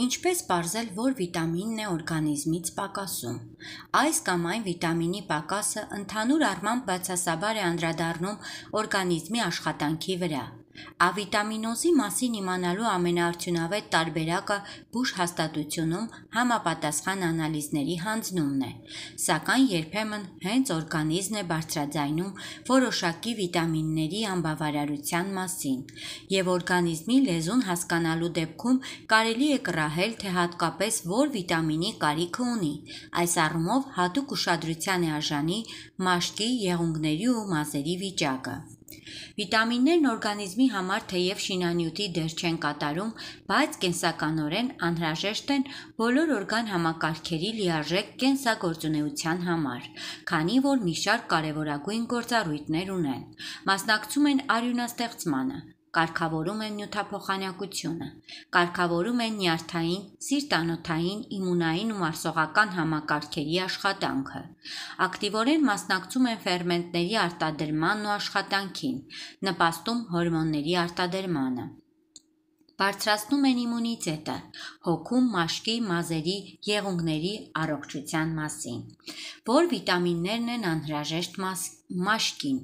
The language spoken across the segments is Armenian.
Ինչպես ողրել, որ վիտամինն է օրգանիզմից պակասում։ Այս կամ այն վիտամինի պակասը ընդհանուր առմամբ բացասաբար է անդրադառնում օրգանիզմի աշխատանքի վրա։ Ավիտամինոզի մասին իմանալու ամենաարդյունավետ տարբերակը բուժ հաստատությունում համապատասխան անալիզների հանձնումն է, սակայն երբեմն հենց օրգանիզմն է բարձրաձայնում որոշակի վիտամինների անբավարարության մասին, եւ օրգանիզմի լեզուն հասկանալու դեպքում կարելի է կռահել, թե հատկապես որ վիտամինի կարիքը ունի։ Այս առումով հատուկ ուշադրության է արժանի մաշկի, եղունգների ու մազերի վիճակը։ Վիտամիններն օրգանիզմի համար թեև շինանյութի դեր չեն կատարում, բայց կենսականորեն անհրաժեշտ են բոլոր օրգան համակարգերի լիարժեք կենսագործունեության համար, քանի որ մի շարք կարևորագույն գործառույթներ ունեն։ Մասնակցում են արյունաստեղծմանը, կարգավորում են նյութափոխանակությունը, կարգավորում են նյարդային, սիրտանոթային, իմունային ու մարսողական համակարգերի աշխատանքը, ակտիվորեն մասնակցում են ֆերմենտների արտադրմանն ու աշխատանքին, նպաստում հորմոնների արտադրմանը բարձրացնում են իմունիտետը հոգում մաշկի մազերի եղունգների առողջության մասին որ վիտամիններն են անհրաժեշտ մաշկին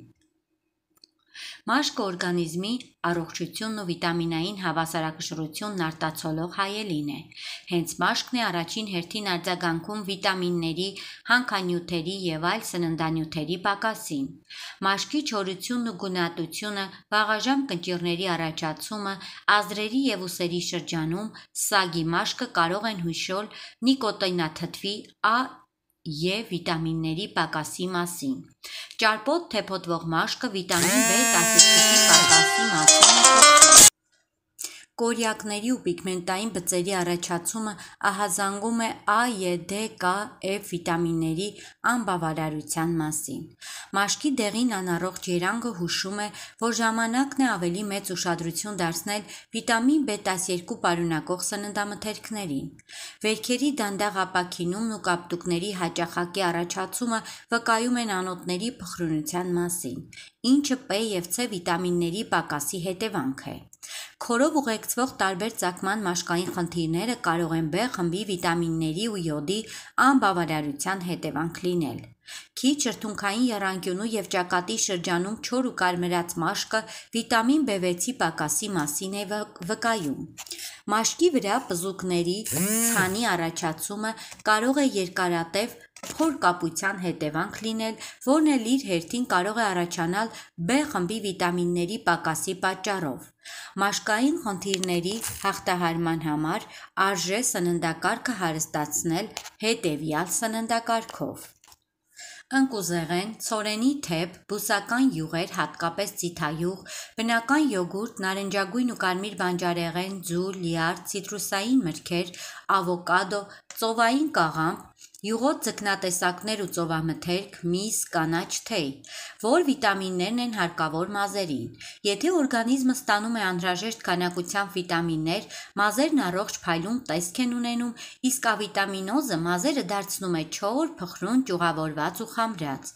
Մաշկը օրգանիզմի առողջությունն ու վիտամինային հավասարակշռությունն արտացոլող հայելին է։ Հենց մաշկն է առաջին հերթին արձագանքում վիտամինների, հանքանյութերի եւ այլ սննդանյութերի պակասին։ Մաշկի չորությունն ու գունատությունը, վաղաժամ կնճիռների առաջացումը, ազդրերի եւ ուսերի շրջանում սագի մաշկը կարող են հուշել նիկոտինաթթվի A և վիտամինների պակասի մասին ճարպոտ թեփոտվող մաշկը վիտամին B12-ի պակասի մասում է Կորյակների ու պիգմենտային բծերի առաջացումը ահազանգում է A, E, D, K, F վիտամինների անբավարարության մասին։ Մաշկի դեղին անառող ջերանգը հուշում է, որ ժամանակն է ավելի մեծ ուշադրություն դարձնել վիտամին B12 պարունակող սննդամթերքներին։ Վերքերի դանդաղ ապակինումն ու կապտուկների հաճախակի առաջացումը վկայում են անոթների փխրունության մասին, ինչը P և C վիտամինների պակասի հետևանք է։ Քորով ուղեկցվող տարբեր ծակման մաշկային խնդիրները կարող են B խմբի վիտամինների ու յոդի անբավարարության հետևանք լինել։ Քիչ երթունքային եռանկյունու եւ ճակատի շրջանում չոր ու կարմրած մաշկը վիտամին B6-ի պակասի մասին է վկայում։ Մաշկի վրա պզուկների ցանի առաջացումը կարող է երկարատև փոր կապության հետևանք լինել, որն էլ իր հերթին կարող է առաջանալ B խմբի վիտամինների պակասի պատճառով։ Մաշկային խնդիրների հաղթահարման համար արժե սննդակարգը հարստացնել հետևյալ սննդակարգով. Ընկուզեղեն, ցորենի թեփ, բուսական յուղեր, հատկապես ցիթայուղ, բնական յոգուրտ, նարնջագույն ու կարմիր բանջարեղեն, ձու, լյար, ցիտրուսային մրգեր, ավոկադո, ծովային կաղամբ, Յուղոտ ձկնատեսակներ ու ծովամթերք, միս, կանաչ թեյ, որ վիտամիններն են հարկավոր մազերին։ Եթե օրգանիզմը ստանում է անհրաժեշտ քանակությամբ վիտամիններ, մազերն առողջ փայլուն տեսք են ունենում, իսկ ավիտամինոզը մազերը դարձնում է չոր, փխրուն, ճյուղավորված ու խամրած։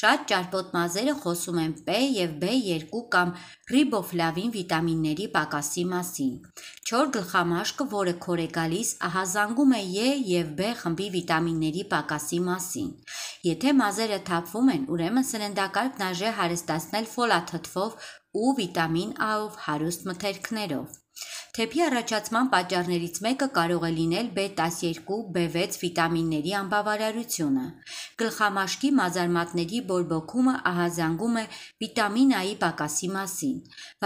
Շատ ճարպոտ մազերը խոսում են P եւ B2 կամ ռիբոֆլավին վիտամինների պակասի մասին։ Չոր գլխամաշկը, որը քորե գալիս, ահազանգում է E եւ B խմբի վիտամինների վիտամինների պակասի մասին։ Եթե մազերը թափվում են, ուրեմն սննդակարգն արժե հարստացնել ֆոլաթթվով ու վիտամին A-ով հարուստ մթերքներով։ Թեփի առաջացման պատճառներից մեկը կարող է լինել B12, B6 վիտամինների անբավարարությունը։ Գլխամաշկի մազարմատների բորբոքումը ահազանգում է վիտամին A-ի պակասի մասին։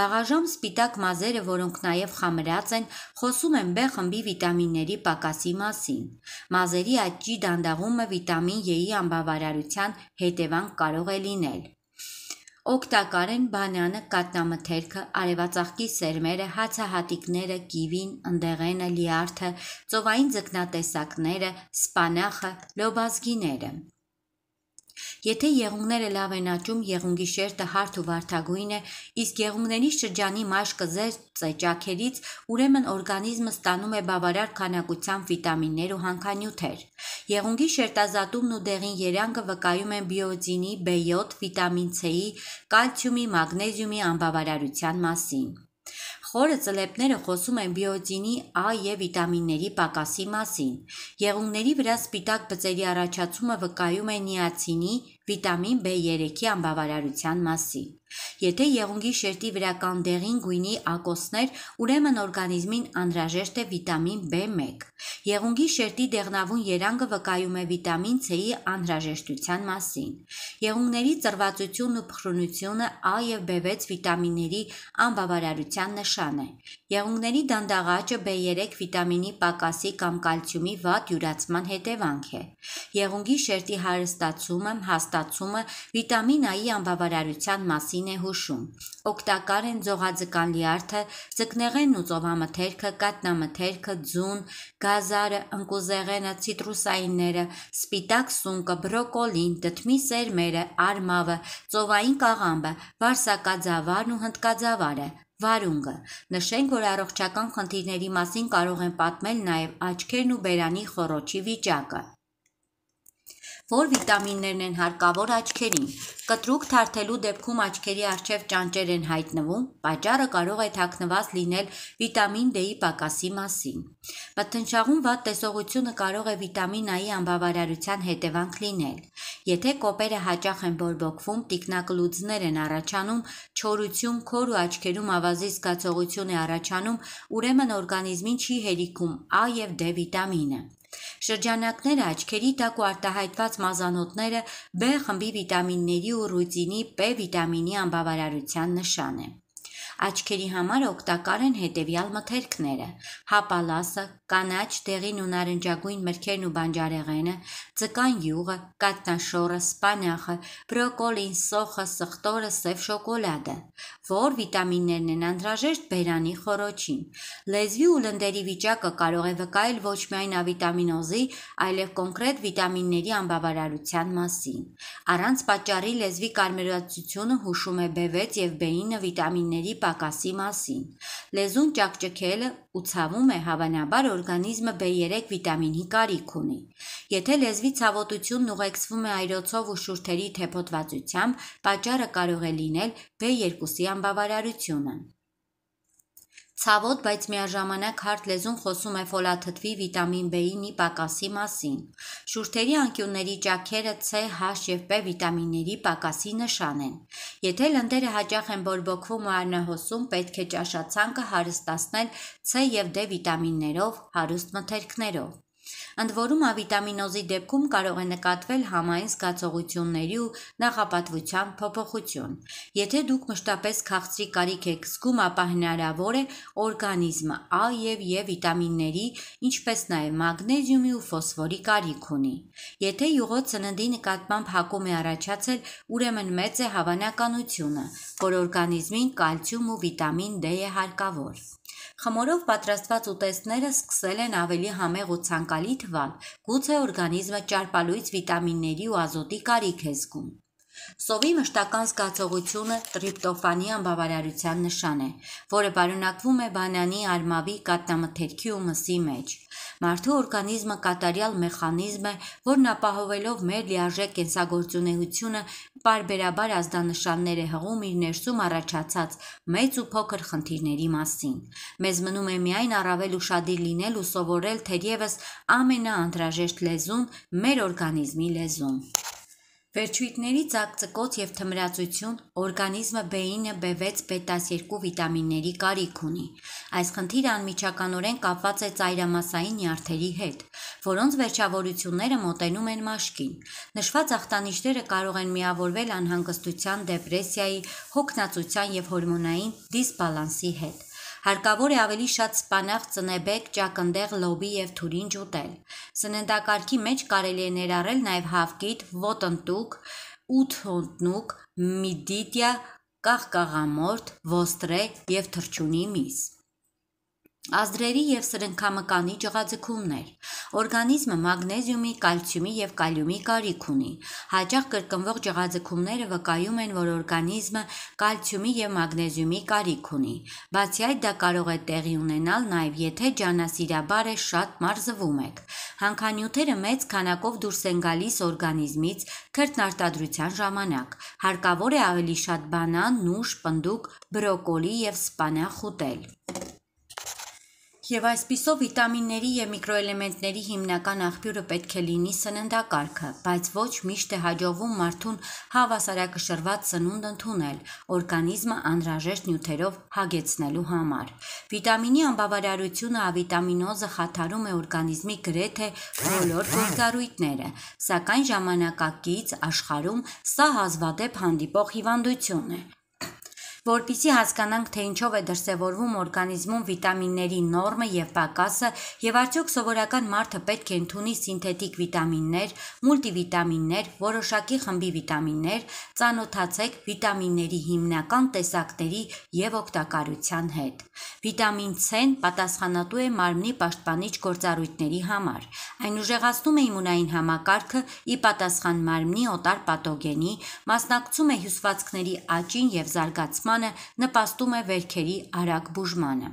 Վաղաժամ սպիտակ մազերը, որոնք նաև խամրած են, խոսում են B խմբի վիտամինների պակասի մասին։ Մազերի աճի դանդաղումը վիտամին E-ի անբավարարության հետևանք կարող է լինել։ Օգտակար են բանանը, կատնամթերքը, արևածաղկի սերմերը, հացահատիկները, կիվին, ընդեղենը, լիարդը, ծովային ձկնատեսակները, սպանախը, լոբազգիները։ Եթե եղունգները լավ են աճում, եղունգի շերտը հարթ ու վարդագույն է, իսկ եղունգների շրջանի մաշկը զերծ է ճաքերից, ուրեմն օրգանիզմը ստանում է բավարար քանակությամբ վիտամիններ ու հանքանյութեր։ Եղունգի շերտազատումն ու դեղին երանգը վկայում են բիոտինի, B7, վիտամին C-ի, կալցիումի, մագնեզիումի անբավարարության մասին։ Խորը ծլեպները խոսում են բիոտինի A եւ վիտամինների պակասի մասին։ Եղունգների վրա սպիտակ բծերի առաջացումը վկայում է նիացինի վիտամին B3-ի անբավարարության մասին։ Եթե եղունգի շերտի վրա կան դեղին գույնի ակոսներ, ուրեմն օրգանիզմին անհրաժեշտ է վիտամին B1։ Եղունգի շերտի դեղնավուն երանգը վկայում է վիտամին C-ի անհրաժեշտության մասին։ Եղունգների ծրվածությունն ու փխրունությունը A եւ B6 վիտամինների անբավարարության նշան է։ Եղունգների դանդաղաճը B3 վիտամինի պակասի կամ կալցիումի վատ յուրացման հետևանք է։ Եղունգի շերտի հարստացումը, հաստացումը վիտամին A-ի անբավարարության մասին է հուշում։ Օգտակար են ձողաձկան լյարդը, ձկնեղենն ու ծովամթերքը, կատնամթերքը, ձուն, գազարը, ընկուզեղենը, ցիտրուսայինները, սպիտակ սունկը, բրոկոլին, դդմի սերմերը, արմավը, ծովային կաղամբը, վարսակաձավարն ու հնդկաձավարը, Վարունգը նշենք, որ առողջական խնդիրների մասին կարող են պատմել նաև աչքերն ու բերանի խոռոչի վիճակը։ Որ վիտամիններն են հարկավոր աչքերին։ Կտրուկ թարթելու դեպքում աչքերի առջև ճանճեր են հայտնվում, պատճառը կարող է թաքնված լինել վիտամին D-ի պակասի մասին։ Մթնշաղում վատ տեսողությունը կարող է վիտամին A-ի անբավարարության հետևանք լինել։ Եթե կոպերը հաճախ են բորբոքվում, տիկնակլուծներ են առաջանում, չորություն, քոր ու աչքերում ավազի զգացողություն է առաջանում, ուրեմն օրգանիզմին չի հերիքում A եւ D վիտամինը։ Շրջանակները, աչքերի տակ ու արտահայտված մազանոթները B խմբի վիտամինների ու ռուտինի P վիտամինի անբավարարության նշան է։ Աչքերի համար օգտակար են հետևյալ մթերքները. հապալասը, կանաչ, դեղին ու նարնջագույն մրգերն ու բանջարեղենը, ձկան յուղը, կատնաշորը, սպանախը, բրոկոլին, սոխը, սխտորը, սև շոկոլադը, որ վիտամիններն են անդրաժեշտ բերանի խորոչին։ Լեզվի ու լնդերի վիճակը կարող է վկայել ոչ միայն ավիտամինոզի, այլև կոնկրետ վիտամինների անբավարարության մասին։ Առանց պատճառի լեզվի կարմրացությունը հուշում է B6 եւ B9 վիտամինների պակասի մասին։ Լեզուն ճակճկելը ու ցավում է հավանաբար օրգանիզմը B3 վիտամինի կարիք ունի։ Եթե լեզվի ցավոտությունն ուղեկցվում է այրոցով ու շուրթերի թեփոթվածությամբ, պատճառը կարող է լինել B2-ի անբավարարությունը։ Ցավոտ, բայց միաժամանակ հարթ լեզուն խոսում է ֆոլաթթվի վիտամին B-ի նի պակասի մասին։ Շուրթերի անկյունների ճաքերը C, H և P վիտամինների պակասի նշան են։ Եթե լնդերը հաճախ են բորբոքվում ու արնահոսում, պետք է ճաշացանկը հարստացնել C և D վիտամիններով, հարուստ մթերքներով։ Ընդ որում, ավիտամինոզի դեպքում կարող է նկատվել համային զգացողությունների ու նախապատվության փոփոխություն։ Եթե դուք մշտապես քաղցրի կարիք եք զգում, ապա հնարավոր է օրգանիզմը Ա և Ե վիտամինների, ինչպես նաև մագնեզիումի ու ֆոսֆորի կարիք ունի։ Եթե յուղոտ սննդի նկատմամբ հակում է առաջացել, ուրեմն մեծ է հավանականությունը, որ օրգանիզմին կալցիում ու վիտամին D է հարկավոր։ Խմորով պատրաստված ուտեստները սկսել են ավելի համեղ ու ցանկալի թվալ, գուցե օրգանիզմը ճարպալույց վիտամինների ու ազոտի կարիք է զգում։ Սովի մշտական զգացողությունը տրիպտոֆանի անբավարարության նշան է, որը բարունակվում է բանանի արմավի կատնամթերքի ու մսի մեջ։ Մարդու օրգանիզմը կատարյալ մեխանիզմ է, որն ապահովելով մեր լիարժեք կենսագործունեությունը, բարբերաբար ազդանշաններ է հղում իր ներսում առաջացած մեծ ու փոքր խնդիրների մասին։ Մեզ մնում է միայն առավել ուշադիր լինել ու սովորել թերևս ամենաանդրաժեշտ լեզուն մեր օրգանիզմի լեզուն։ Վերջույթների ծակծկոց եւ թմրածություն օրգանիզմը B9-ը, B6, B12 վիտամինների կարիք ունի։ Այս խնդիրը անմիջականորեն կապված է ծայրամասային նյարդերի հետ, որոնց վերջավորությունները մոտենում են մաշկին։ Նշված ախտանիշները կարող են միավորվել անհանգստության, դեպրեսիայի, հոգնածության եւ հորմոնային դիսբալանսի հետ։ Հարկավոր է ավելի շատ սպանաղ, ծնեբեկ, ճակնդեղ, լոբի եւ թուրինջ ուտել։ Սննդակարգի մեջ կարելի է ներառել նաեւ հավկիտ, ոտնտուկ, ութ հոնտնուկ, միդիտիա, կաղկաղամորթ, ոստրե եւ թրջունի միս։ Ազդրերի եւ սրնքամկանի ճղաձգումներ։ Օրգանիզմը մագնեզիումի, կալցիումի եւ կալիումի կարիք ունի։ Հաճախ կրկնվող ճղաձգումները վկայում են, որ օրգանիզմը կալցիումի եւ մագնեզիումի կարիք ունի։ Բացի այդ, դա կարող է տեղի ունենալ նաեւ եթե ջանասիրաբար է շատ մարզվում եք։ Հանքանյութերը մեծ քանակով դուրս են գալիս օրգանիզմից քրտնարտադրության ժամանակ։ Հարկավոր է ավելի շատ բանան, նուշ, պնդուկ, բրոկոլի եւ սպանա խուտել։ Եվ այսպիսով վիտամինների եւ միկրոէլեմենտների հիմնական աղբյուրը պետք է լինի սննդակարգը, բայց ոչ միշտ է հաջողվում մարդուն հավասարակշռված սնունդ ընդունել օրգանիզմը անհրաժեշտ նյութերով հագեցնելու համար։ Վիտամինի անբավարարությունը ավիտամինոզը խաթարում է օրգանիզմի գրեթե բոլոր գործառույթները, սակայն ժամանակակից աշխարհում սա հազվադեպ հանդիպող հիվանդություն է որպիսի հասկանանք, թե ինչով է դրսևորվում օրգանիզմում վիտամինների նորմը եւ պակասը եւ արդյոք սովորական մարդը պետք է ընդունի սինթետիկ վիտամիններ, մուլտիվիտամիններ, որոշակի խմբի վիտամիններ, ծանոթացեք վիտամինների հիմնական տեսակների եւ օգտակարության հետ։ Վիտամին C-ն պատասխանատու է մարմնի պաշտպանիչ գործառույթների համար։ Այն ուժեղացնում է իմունային համակարգը՝ ի պատասխան մարմնի օտար պաթոգենի, մասնակցում է հյուսվածքների աճին եւ զարգացման ստեղծմանը նպաստում է վերքերի արագ բուժմանը։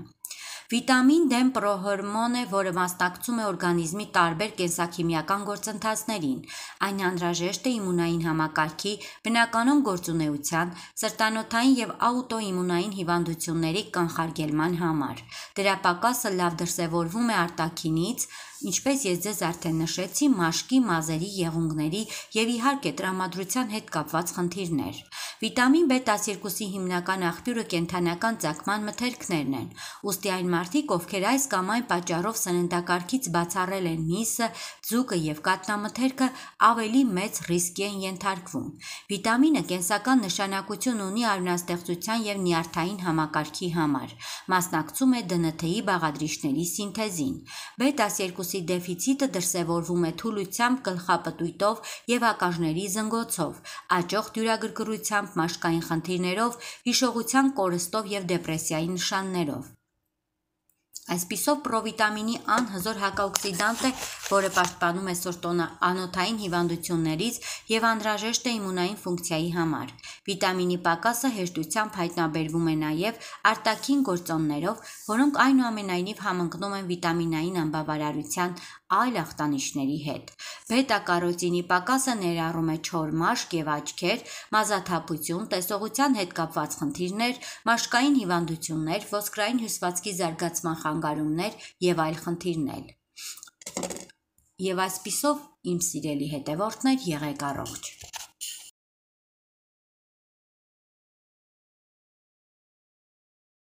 Վիտամին դեմ պրոհորմոն է, որը մասնակցում է օրգանիզմի տարբեր կենսաքիմիական գործընթացներին։ Այն անհրաժեշտ է իմունային համակարգի, բնականոն գործունեության, սրտանոթային եւ աուտոիմունային հիվանդությունների կանխարգելման համար։ Դրա պակասը լավ դրսևորվում է արտաքինից, Ինչպես ես ձեզ արդեն նշեցի, մաշկի, մազերի, եղունգների եւ իհարկե տրամադրության հետ կապված խնդիրներ։ Վիտամին B12-ի հիմնական աղբյուրը կենթանական ցակման մթերքներն են։ Ոստի այն մարդիկ, ովքեր այս կամ այն պատճառով սննդակարգից բացառել են միսը, ձուկը եւ կատնամթերքը, ավելի մեծ ռիսկի են ենթարկվում։ Վիտամինը կենսական նշանակություն ունի արյունաստեղծության եւ նյարդային համակարգի համար։ Մասնակցում է ԴՆԹ-ի բաղադրիչների սինթեզին։ B12 ռեսուրսի դեֆիցիտը դրսևորվում է թուլությամբ, գլխապտույտով եւ ականջների զնգոցով, աճող դյուրագրգռությամբ, մաշկային խնդիրներով, հիշողության կորստով եւ դեպրեսիայի նշաններով։ Այսպիսով պրովիտամինի Ան հզոր հակաօքսիդանտ է, որը պաշտպանում է սորտոնը անոթային հիվանդություններից եւ անհրաժեշտ է իմունային ֆունկցիայի համար։ Վիտամինի պակասը հեշտությամբ հայտնաբերվում է նաեւ արտաքին գործոններով, որոնք այնուամենայնիվ համընկնում են վիտամինային անբավարարության այլ ախտանիշների հետ։ Բետա-կարոտինի պակասը ներառում է չոր մաշկ և աչքեր, մազաթափություն, տեսողության հետ կապված խնդիրներ, մաշկային հիվանդություններ, ոսկրային հյուսվածքի զարգացման խանգարումներ և այլ խնդիրներ։ Եվ այսպիսով, իմ սիրելի հետևորդներ, եղեք առողջ։